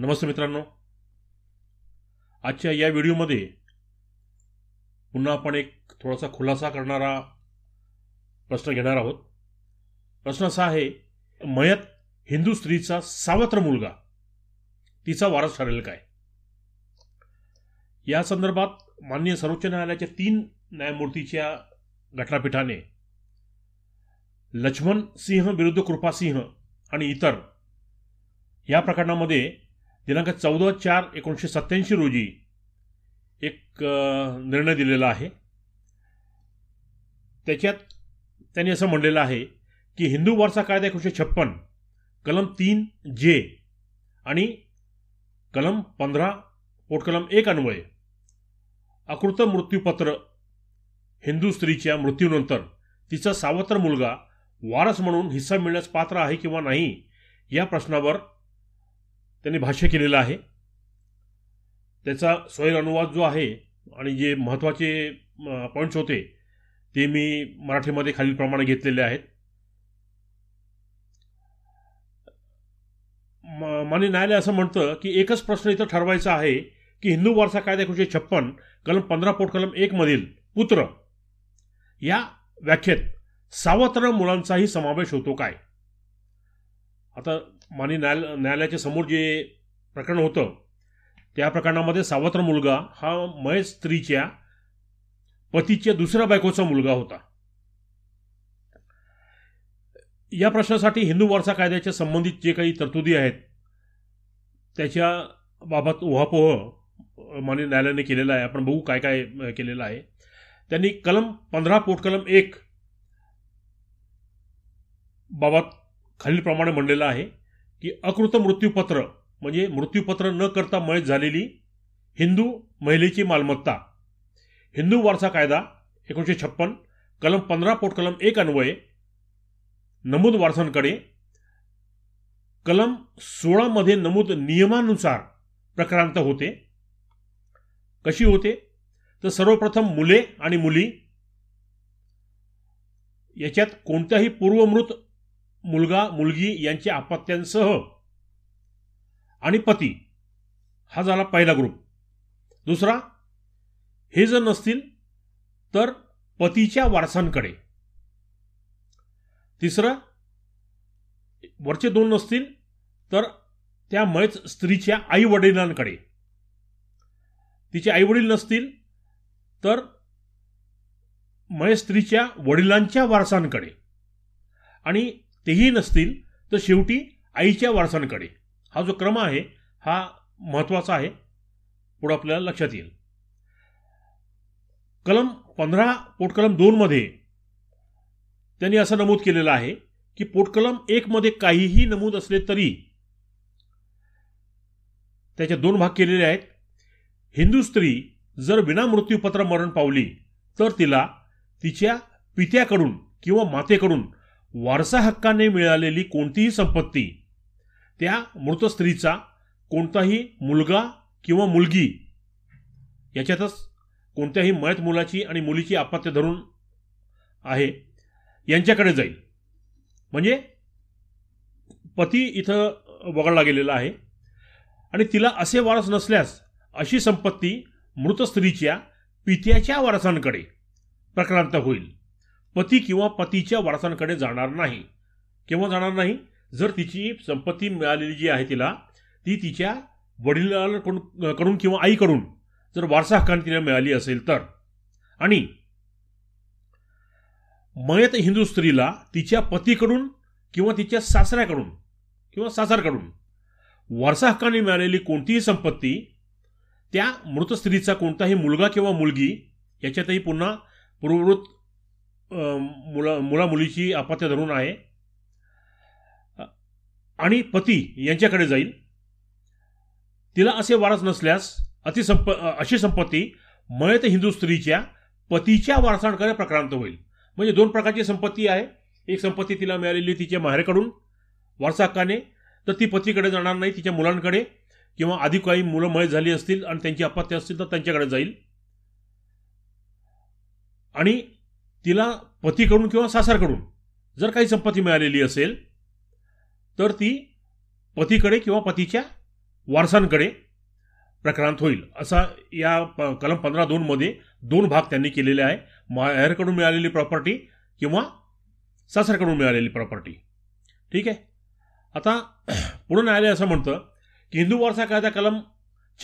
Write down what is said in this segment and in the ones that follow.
नमस्ते मित्रांनो आजच्या या व्हिडिओमध्ये पुन्हा आपण एक थोडासा खुलासा करणारा प्रश्न घेणार आहोत प्रश्न असा आहे मयत हिंदू स्त्रीचा सावत्र मुलगा तिचा वारस ठरेल काय या संदर्भात माननीय सर्वोच्च न्यायालयाच्या तीन न्यायमूर्तीच्या घटनापीठाने लक्ष्मण सिंह विरुद्ध कृपासिंह आणि इतर या प्रकरणामध्ये दिनांक चौदा चार एकोणीसशे सत्त्याऐंशी रोजी एक निर्णय दिलेला आहे त्याच्यात त्यांनी असं म्हणलेलं आहे की हिंदू वारसा कायदा एकोणीसशे छप्पन कलम तीन जे आणि कलम पंधरा पोटकलम एक अन्वय अकृत मृत्यूपत्र हिंदू स्त्रीच्या मृत्यूनंतर तिचा सावत्र मुलगा वारस म्हणून हिस्सा मिळण्यास पात्र आहे किंवा नाही या प्रश्नावर त्यांनी भाष्य केलेलं आहे त्याचा स्वैर अनुवाद जो आहे आणि जे महत्त्वाचे पॉईंट्स होते ते मी मराठीमध्ये खालीलप्रमाणे घेतलेले आहेत मान्य न्यायालय असं म्हणतं की एकच प्रश्न इथं ठरवायचा आहे की हिंदू वारसा कायदा एकोणीशे छप्पन कलम पंधरा पोट कलम एकमधील पुत्र या व्याख्येत सावत्र मुलांचाही समावेश होतो काय आता माननीय न्यायालय न्यायालयाच्या समोर जे प्रकरण होतं त्या प्रकरणामध्ये सावत्र मुलगा हा महेश स्त्रीच्या पतीच्या दुसऱ्या बायकोचा मुलगा होता या प्रश्नासाठी हिंदू वारसा कायद्याच्या संबंधित जे काही तरतुदी आहेत त्याच्या बाबत उहापोह माननीय न्यायालयाने केलेला आहे आपण बघू काय काय केलेलं आहे त्यांनी कलम पंधरा पोटकलम एक बाबत खालीलप्रमाणे म्हणलेलं आहे की अकृत मृत्यूपत्र म्हणजे मृत्यूपत्र न करता मयत झालेली हिंदू महिलेची मालमत्ता हिंदू वारसा कायदा एकोणीसशे छप्पन कलम पंधरा पोट कलम एक अन्वये नमूद वारसांकडे कलम सोळामध्ये नमूद नियमानुसार प्रक्रांत होते कशी होते तर सर्वप्रथम मुले आणि मुली याच्यात कोणत्याही पूर्वमृत मुलगा मुलगी यांच्या अपत्यांसह आणि पती हा झाला पहिला ग्रुप दुसरा हे जर नसतील तर पतीच्या वारसांकडे तिसरं वरचे दोन नसतील तर त्या मयच स्त्रीच्या आईवडिलांकडे तिचे आईवडील नसतील तर मय स्त्रीच्या वडिलांच्या वारसांकडे आणि तेही नसतील तर शेवटी आईच्या वारसांकडे हा जो क्रम आहे हा महत्त्वाचा आहे पुढं आपल्याला लक्षात येईल कलम पंधरा पोटकलम दोनमध्ये त्यांनी असं नमूद केलेलं आहे की पोटकलम एकमध्ये काहीही नमूद असले तरी त्याचे दोन भाग केलेले आहेत हिंदू स्त्री जर विना मृत्यूपत्र मरण पावली तर तिला तिच्या पित्याकडून किंवा मातेकडून वारसा हक्काने मिळालेली कोणतीही संपत्ती त्या मृत स्त्रीचा कोणताही मुलगा किंवा मुलगी याच्यातच कोणत्याही मयत मुलाची आणि मुलीची आपत्य धरून आहे यांच्याकडे जाईल म्हणजे पती इथं वगळला गेलेला आहे आणि तिला असे वारस नसल्यास अशी संपत्ती मृत स्त्रीच्या पित्याच्या वारसांकडे प्रक्रांत होईल पती किंवा पतीच्या वारसांकडे जाणार नाही केव्हा जाणार नाही जर तिची संपत्ती मिळालेली जी आहे तिला ती तिच्या वडिलांकडून कडून किंवा आईकडून जर वारसा हक्काने तिला मिळाली असेल तर आणि मयत हिंदू स्त्रीला तिच्या पतीकडून किंवा तिच्या सासऱ्याकडून किंवा सासरकडून वारसा हक्काने मिळालेली कोणतीही संपत्ती त्या मृत स्त्रीचा कोणताही मुलगा किंवा मुलगी याच्यातही पुन्हा पूर्ववृत्त मुला मुलीची आपत्य धरून आहे आणि पती यांच्याकडे जाईल तिला असे वारस नसल्यास अतिसंप अशी संपत्ती मयत हिंदू स्त्रीच्या पतीच्या वारसांकडे प्रक्रांत होईल म्हणजे दोन प्रकारची संपत्ती आहे एक संपत्ती तिला मिळालेली तिच्या माहेरकडून हक्काने तर ती पतीकडे जाणार नाही तिच्या मुलांकडे किंवा आधी काही मुलं मय झाली असतील आणि त्यांची अपत्य असतील तर त्यांच्याकडे जाईल आणि तिला पतीकडून किंवा सासरकडून जर काही संपत्ती मिळालेली असेल तर ती पतीकडे किंवा पतीच्या वारसांकडे प्रक्रांत होईल असा या प कलम पंधरा दोनमध्ये दोन भाग त्यांनी केलेले आहे माहेरकडून मिळालेली प्रॉपर्टी किंवा सासरकडून मिळालेली प्रॉपर्टी ठीक आहे आता पुढे न्यायालय असं म्हणतं की हिंदू वारसा कायदा कलम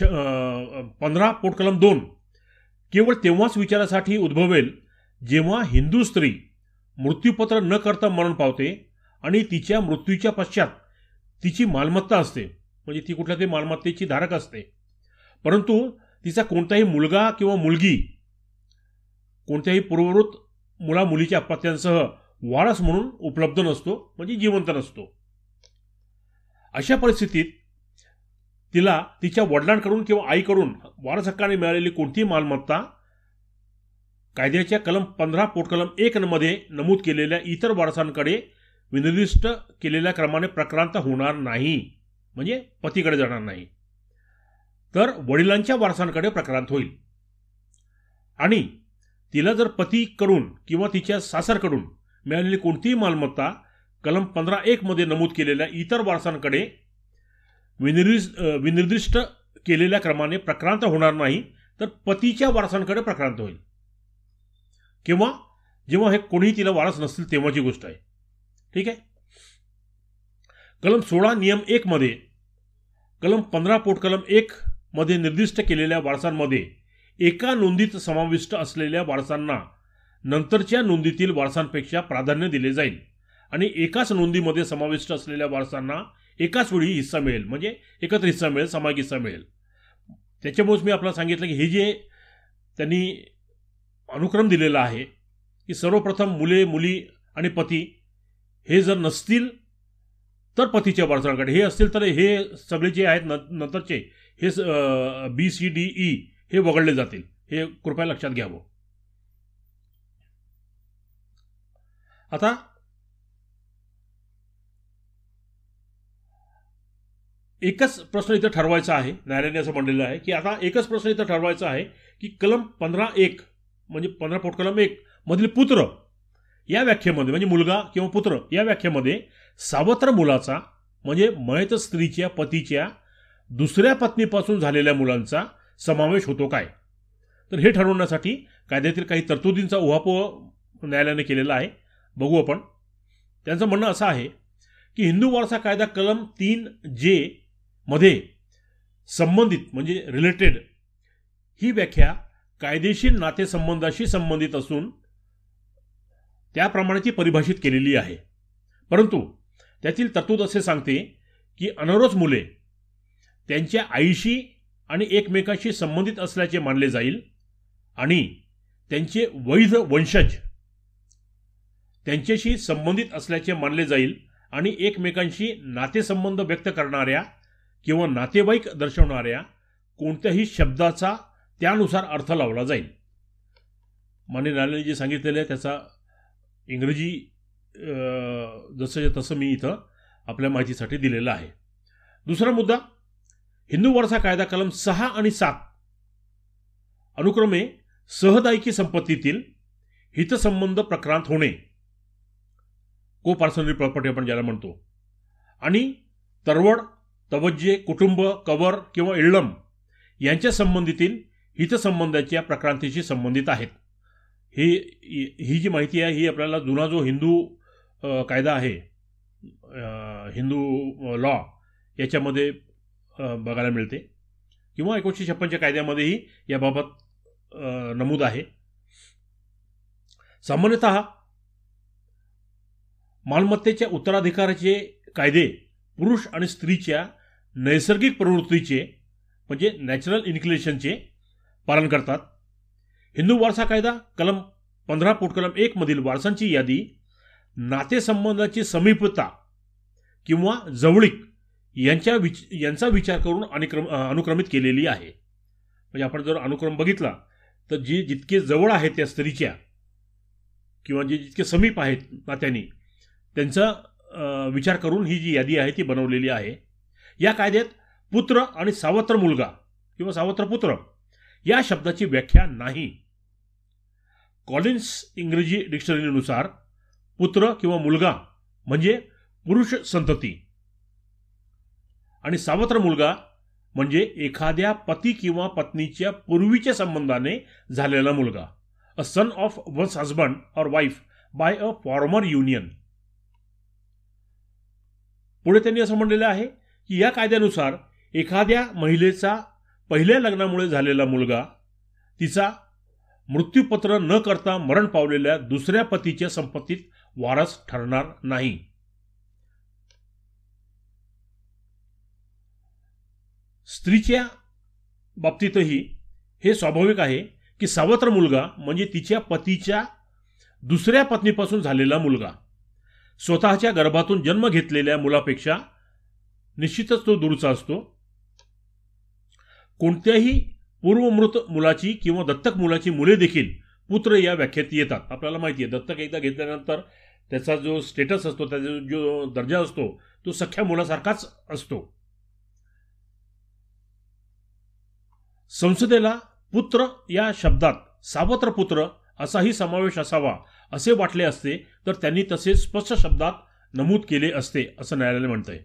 छ पंधरा कलम दोन केवळ तेव्हाच विचारासाठी उद्भवेल जेव्हा हिंदू स्त्री मृत्यूपत्र न करता मरण पावते आणि तिच्या मृत्यूच्या पश्चात तिची मालमत्ता असते म्हणजे ती कुठल्या तरी मालमत्तेची धारक असते परंतु तिचा कोणताही मुलगा किंवा मुलगी कोणत्याही पूर्ववृत्त मुला मुलीच्या अपत्यांसह वारस म्हणून उपलब्ध नसतो म्हणजे जिवंत नसतो अशा परिस्थितीत तिला तिच्या वडिलांकडून किंवा आईकडून वारस हक्काने मिळालेली कोणतीही मालमत्ता कायद्याच्या कलम पंधरा पोटकलम एक मध्ये नमूद केलेल्या इतर वारसांकडे विनिर्दिष्ट केलेल्या क्रमाने प्रक्रांत होणार नाही म्हणजे पतीकडे जाणार नाही तर वडिलांच्या वारसांकडे प्रक्रांत होईल आणि तिला जर पतीकडून किंवा तिच्या सासरकडून मिळालेली कोणतीही मालमत्ता कलम पंधरा मध्ये नमूद केलेल्या इतर वारसांकडे विनिर्दिष्ट केलेल्या क्रमाने प्रक्रांत होणार नाही तर पतीच्या वारसांकडे प्रक्रांत होईल किंवा जेव्हा हे कोणीही तिला वारस नसतील तेव्हाची गोष्ट आहे ठीक आहे कलम सोळा नियम एकमध्ये कलम पंधरा पोट कलम एक मध्ये निर्दिष्ट केलेल्या वारसांमध्ये एका नोंदीत समाविष्ट असलेल्या वारसांना नंतरच्या नोंदीतील वारसांपेक्षा प्राधान्य दिले जाईल आणि एकाच नोंदीमध्ये समाविष्ट असलेल्या वारसांना एकाच वेळी हिस्सा मिळेल म्हणजे एकत्र हिस्सा मिळेल समाग हिस्सा मिळेल त्याच्यामुळेच मी आपल्याला सांगितलं की हे जे त्यांनी अनुक्रम दिलेला आहे की सर्वप्रथम मुले मुली आणि पती हे जर नसतील तर पतीच्या वारसाकडे हे असतील तर हे सगळे जे आहेत न नंतरचे हे बी सी डी ई हे वगळले जातील हे कृपया लक्षात घ्यावं आता एकच प्रश्न इथं ठरवायचा आहे न्यायालयाने असं म्हणलेलं आहे की आता एकच प्रश्न इथं ठरवायचा आहे की कलम पंधरा एक म्हणजे पंधरा पोट कलम एक मधील पुत्र या व्याख्येमध्ये म्हणजे मुलगा किंवा पुत्र या व्याख्येमध्ये सावत्र मुलाचा म्हणजे मयत स्त्रीच्या पतीच्या दुसऱ्या पत्नीपासून झालेल्या मुलांचा समावेश होतो काय तर हे ठरवण्यासाठी कायद्यातील काही तरतुदींचा उहापोह न्यायालयाने केलेला आहे बघू आपण त्यांचं म्हणणं असं आहे की हिंदू वारसा कायदा कलम तीन जे मध्ये संबंधित म्हणजे रिलेटेड ही व्याख्या कायदेशीर नातेसंबंधाशी संबंधित असून त्याप्रमाणेची परिभाषित केलेली आहे परंतु त्यातील तरतूद असे सांगते की अनरोज मुले त्यांच्या आईशी आणि एकमेकाशी संबंधित असल्याचे मानले जाईल आणि त्यांचे वैध वंशज त्यांच्याशी संबंधित असल्याचे मानले जाईल आणि एकमेकांशी नातेसंबंध व्यक्त करणाऱ्या किंवा नातेवाईक दर्शवणाऱ्या कोणत्याही शब्दाचा त्यानुसार अर्थ लावला जाईल मान्य राणे जे सांगितलेलं आहे त्याचा इंग्रजी जसं तसं मी इथं आपल्या माहितीसाठी दिलेलं आहे दुसरा मुद्दा हिंदू वारसा कायदा कलम सहा आणि सात अनुक्रमे सहदायकी संपत्तीतील हितसंबंध प्रक्रांत होणे को पार्सनरी प्रॉपर्टी आपण ज्याला म्हणतो आणि तरवड तवज्जे कुटुंब कवर किंवा इळम यांच्या संबंधीतील हितसंबंधाच्या प्रक्रांतीशी संबंधित आहेत ही ही जी माहिती आहे ही आपल्याला जुना जो हिंदू कायदा आहे हिंदू लॉ याच्यामध्ये बघायला मिळते किंवा एकोणीसशे छप्पनच्या कायद्यामध्येही याबाबत नमूद आहे सामान्यत मालमत्तेच्या उत्तराधिकाराचे कायदे पुरुष आणि स्त्रीच्या नैसर्गिक प्रवृत्तीचे म्हणजे नॅचरल इन्क्लेशनचे पालन करतात हिंदू वारसा कायदा कलम पंधरा पोटकलम एकमधील वारसांची यादी नातेसंबंधाची समीपता किंवा जवळीक यांच्या विच यांचा विचार करून अनुक्रम अनुक्रमित केलेली आहे म्हणजे आपण जर अनुक्रम बघितला तर जी जितके जवळ आहेत त्या स्त्रीच्या किंवा जे जितके समीप आहेत नात्यांनी त्यांचा विचार करून ही जी यादी आहे ती बनवलेली आहे या कायद्यात पुत्र आणि सावत्र मुलगा किंवा सावत्र पुत्र या शब्दाची व्याख्या नाही कॉलिन्स इंग्रजी डिक्शनरीनुसार पुत्र किंवा मुलगा म्हणजे पुरुष संतती आणि सावत्र मुलगा म्हणजे एखाद्या पती किंवा पत्नीच्या पूर्वीच्या संबंधाने झालेला मुलगा a son of once husband और wife by a former union पुढे त्यांनी असं म्हणलेलं आहे की या कायद्यानुसार एखाद्या महिलेचा पहिल्या लग्नामुळे झालेला मुलगा तिचा मृत्यूपत्र न करता मरण पावलेल्या दुसऱ्या पतीच्या संपत्तीत वारस ठरणार नाही स्त्रीच्या बाबतीतही हे स्वाभाविक आहे की सावत्र मुलगा म्हणजे तिच्या पतीच्या दुसऱ्या पत्नीपासून झालेला मुलगा स्वतःच्या गर्भातून जन्म घेतलेल्या मुलापेक्षा निश्चितच तो दूरचा असतो कोणत्याही पूर्वमृत मुलाची किंवा दत्तक मुलाची मुले देखील पुत्र या व्याख्यात येतात आपल्याला माहिती आहे दत्तक एकदा घेतल्यानंतर त्याचा जो स्टेटस असतो त्याचा जो दर्जा असतो तो सख्या मुलासारखाच असतो संसदेला पुत्र या शब्दात सावत्र पुत्र असाही समावेश असावा असे वाटले असते तर त्यांनी तसे स्पष्ट शब्दात नमूद केले असते असं न्यायालयाने म्हणतंय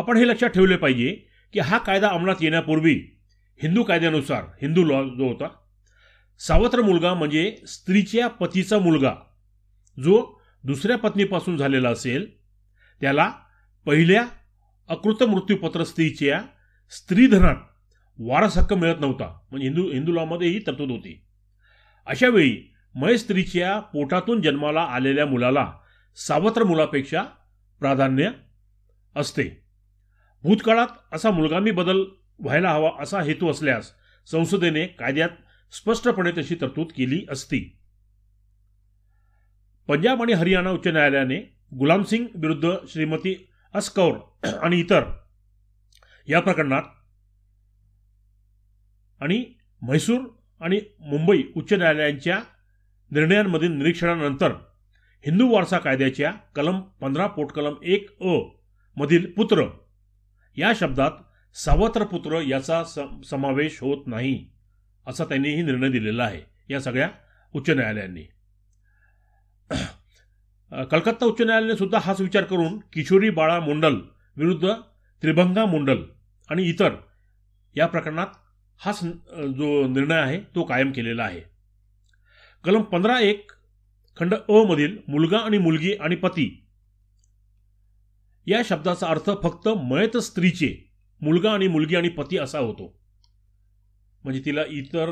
आपण हे लक्षात ठेवले पाहिजे की हा कायदा अंमलात येण्यापूर्वी हिंदू कायद्यानुसार हिंदू लॉ जो होता सावत्र मुलगा म्हणजे स्त्रीच्या पतीचा मुलगा जो दुसऱ्या पत्नीपासून झालेला असेल त्याला पहिल्या अकृत मृत्यूपत्र स्त्रीच्या स्त्रीधनात वारस हक्क मिळत नव्हता म्हणजे हिंदू हिंदू लॉमध्ये ही तरतूद होती अशावेळी मय स्त्रीच्या पोटातून जन्माला आलेल्या मुलाला सावत्र मुलापेक्षा प्राधान्य असते भूतकाळात असा मुलगामी बदल व्हायला हवा असा हेतू असल्यास संसदेने कायद्यात स्पष्टपणे तशी तरतूद केली असती पंजाब आणि हरियाणा उच्च न्यायालयाने गुलाम सिंग विरुद्ध श्रीमती अस्कौर आणि इतर या प्रकरणात आणि म्हैसूर आणि मुंबई उच्च न्यायालयांच्या निर्णयांमधील निरीक्षणानंतर हिंदू वारसा कायद्याच्या कलम पंधरा पोटकलम एक अ मधील पुत्र या शब्दात सावत्र पुत्र याचा समावेश होत नाही असा त्यांनीही निर्णय दिलेला आहे या सगळ्या उच्च न्यायालयांनी कलकत्ता उच्च न्यायालयाने सुद्धा हाच विचार करून किशोरी बाळा मुंडल विरुद्ध त्रिभंगा मुंडल आणि इतर या प्रकरणात हाच जो निर्णय आहे तो कायम केलेला आहे कलम पंधरा एक खंड अ मधील मुलगा आणि मुलगी आणि पती या शब्दाचा अर्थ फक्त मयत स्त्रीचे मुलगा आणि मुलगी आणि पती असा होतो म्हणजे तिला इतर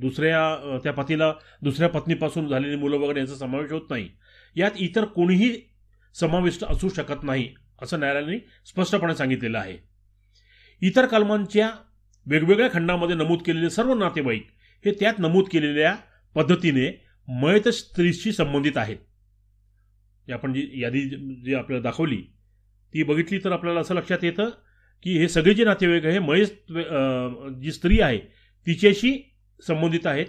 दुसऱ्या त्या पतीला दुसऱ्या पत्नीपासून झालेली मुलं वगैरे यांचा समावेश होत नाही यात इतर कोणीही समाविष्ट असू शकत नाही असं न्यायालयाने स्पष्टपणे सांगितलेलं आहे इतर कलमांच्या वेगवेगळ्या खंडामध्ये नमूद केलेले सर्व नातेवाईक हे त्यात नमूद केलेल्या पद्धतीने मयत स्त्रीशी संबंधित आहेत आपण जी यादी जी आपल्याला दाखवली ती बघितली तर आपल्याला असं लक्षात येतं की हे सगळे जे नातेवाईक आहे हे जी स्त्री आहे तिच्याशी संबंधित आहेत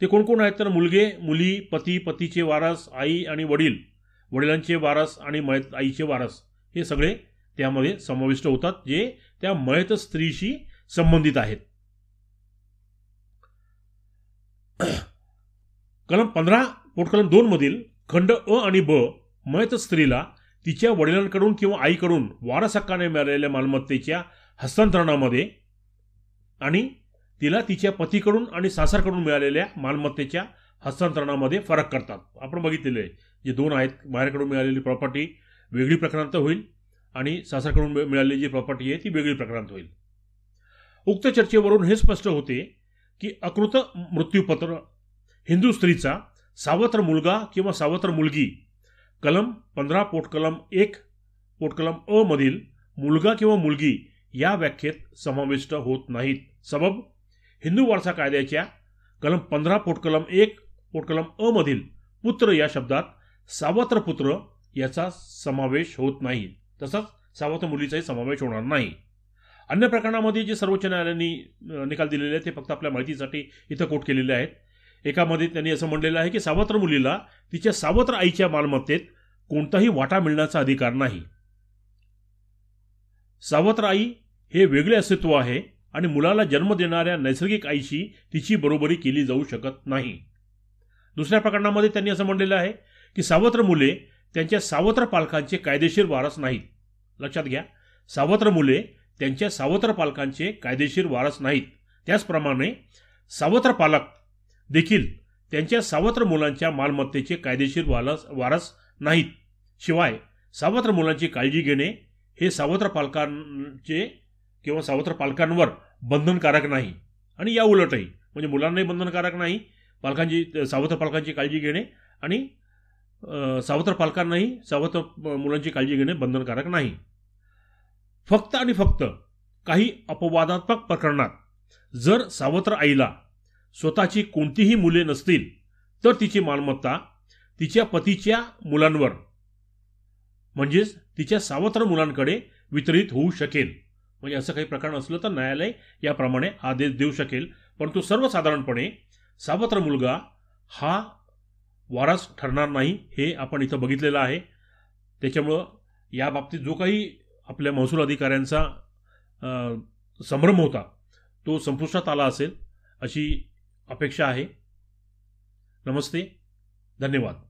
ते कोण कोण आहेत तर मुलगे मुली पती पतीचे वारस आई आणि वडील वडिलांचे वारस आणि मयत आईचे वारस हे सगळे त्यामध्ये समाविष्ट होतात जे त्या मयत स्त्रीशी संबंधित आहेत कलम पंधरा पोटकलम दोनमधील खंड अ आणि ब मयत स्त्रीला तिच्या वडिलांकडून किंवा आईकडून वारसक्काने मिळालेल्या मालमत्तेच्या हस्तांतरणामध्ये आणि तिला तिच्या पतीकडून आणि सासरकडून मिळालेल्या मालमत्तेच्या हस्तांतरणामध्ये फरक करतात आपण बघितलेलं आहे जे दोन आहेत बाहेरकडून मिळालेली प्रॉपर्टी वेगळी प्रकरणात होईल आणि सासरकडून मिळालेली जी प्रॉपर्टी आहे ती वेगळी प्रकरणात होईल उक्त चर्चेवरून हे स्पष्ट होते की अकृत मृत्यूपत्र हिंदू स्त्रीचा सावत्र मुलगा किंवा सावत्र मुलगी कलम पंधरा पोटकलम एक पोटकलम अ मधील मुलगा किंवा मुलगी या व्याख्येत समाविष्ट होत नाहीत सबब हिंदू वारसा कायद्याच्या कलम पंधरा पोटकलम एक पोटकलम अ मधील पुत्र या शब्दात सावत्र पुत्र याचा समावेश होत नाही तसंच सावत्र मुलीचाही समावेश होणार नाही अन्य प्रकरणामध्ये जे सर्वोच्च न्यायालयाने निकाल दिलेले आहेत ते फक्त आपल्या माहितीसाठी इथं कोट केलेले आहेत एकामध्ये त्यांनी असं म्हणलेलं आहे की सावत्र मुलीला तिच्या सावत्र आईच्या मालमत्तेत कोणताही वाटा मिळण्याचा अधिकार नाही सावत्र आई हे वेगळे अस्तित्व आहे आणि मुलाला जन्म देणाऱ्या नैसर्गिक आईशी तिची बरोबरी केली जाऊ शकत नाही दुसऱ्या प्रकरणामध्ये त्यांनी असं म्हणलेलं आहे की सावत्र मुले त्यांच्या सावत्र पालकांचे कायदेशीर वारस नाहीत लक्षात घ्या सावत्र मुले त्यांच्या सावत्र पालकांचे कायदेशीर वारस नाहीत त्याचप्रमाणे सावत्र पालक देखील त्यांच्या सावत्र मुलांच्या मालमत्तेचे कायदेशीर वारस वारस नाहीत शिवाय सावत्र मुलांची काळजी घेणे हे सावत्र पालकांचे किंवा सावत्र पालकांवर बंधनकारक नाही आणि या उलटही म्हणजे मुलांनाही बंधनकारक नाही पालकांची सावत्र पालकांची काळजी घेणे आणि सावत्र पालकांनाही सावत्र मुलांची काळजी घेणे बंधनकारक नाही फक्त आणि फक्त काही अपवादात्मक प्रकरणात जर सावत्र आईला स्वतःची कोणतीही मुले नसतील तर तिची मालमत्ता तिच्या पतीच्या मुलांवर म्हणजेच तिच्या सावत्र मुलांकडे वितरित होऊ शकेल म्हणजे असं काही प्रकरण असलं तर न्यायालय याप्रमाणे आदेश देऊ शकेल परंतु सर्वसाधारणपणे सावत्र मुलगा हा वारस ठरणार नाही हे आपण इथं बघितलेलं आहे त्याच्यामुळं याबाबतीत जो काही आपल्या महसूल अधिकाऱ्यांचा संभ्रम होता तो संपुष्टात आला असेल अशी अपेक्षा आहे नमस्ते धन्यवाद